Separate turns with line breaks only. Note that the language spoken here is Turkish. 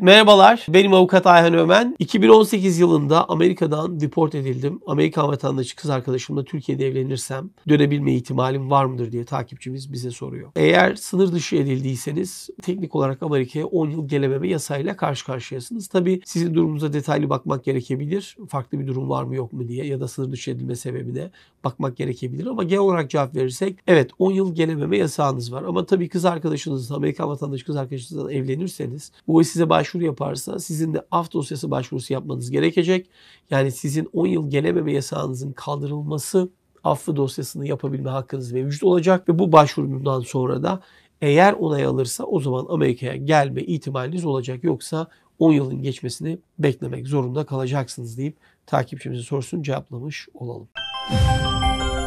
Merhabalar, benim avukat Ayhan Ömen. 2018 yılında Amerika'dan deport edildim. Amerikan vatandaşı kız arkadaşımla Türkiye'de evlenirsem dönebilme ihtimalim var mıdır diye takipçimiz bize soruyor. Eğer sınır dışı edildiyseniz teknik olarak Amerika'ya 10 yıl gelememe yasayla karşı karşıyasınız. Tabi sizin durumunuza detaylı bakmak gerekebilir. Farklı bir durum var mı yok mu diye ya da sınır dışı edilme sebebine bakmak gerekebilir. Ama genel olarak cevap verirsek evet 10 yıl gelememe yasağınız var. Ama tabii kız arkadaşınızla Amerikan vatandaşı kız arkadaşınızla evlenirseniz bu size baş başvuru yaparsa sizin de af dosyası başvurusu yapmanız gerekecek. Yani sizin 10 yıl gelememe yasağınızın kaldırılması affı dosyasını yapabilme hakkınız mevcut olacak ve bu başvurundan sonra da eğer onay alırsa o zaman Amerika'ya gelme ihtimaliniz olacak. Yoksa 10 yılın geçmesini beklemek zorunda kalacaksınız deyip takipçimizin sorusunu cevaplamış olalım. Müzik